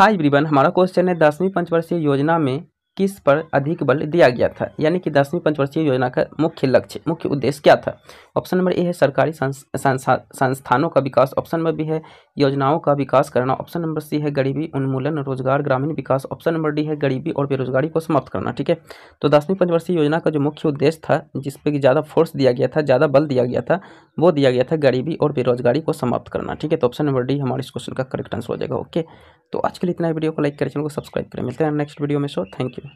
हाय ब्रिवन हमारा क्वेश्चन है दसवीं पंचवर्षीय योजना में किस पर अधिक बल दिया गया था यानी कि दसवीं पंचवर्षीय योजना का मुख्य लक्ष्य मुख्य उद्देश्य क्या था ऑप्शन नंबर ए है सरकारी संस्थानों का विकास ऑप्शन नंबर बी है योजनाओं का विकास करना ऑप्शन नंबर सी है गरीबी उन्मूलन रोजगार ग्रामीण विकास ऑप्शन नंबर डी है गरीबी और बेरोजगारी को समाप्त करना ठीक है तो दसवीं पंचवर्षीय योजना का जो मुख्य उद्देश्य था जिसपे कि ज़्यादा फोर्स दिया गया था ज़्यादा बल दिया गया था वो दिया गया था गरीबी और बेरोजगारी को समाप्त करना ठीक है तो ऑप्शन नंबर डी हमारे इस क्वेश्चन का करेक्ट आंसर हो जाएगा ओके तो आज के लिए इतना वीडियो को लाइक करें चैनल को सब्सक्राइब करें मिलते हैं नेक्स्ट वीडियो में सो थैंक यू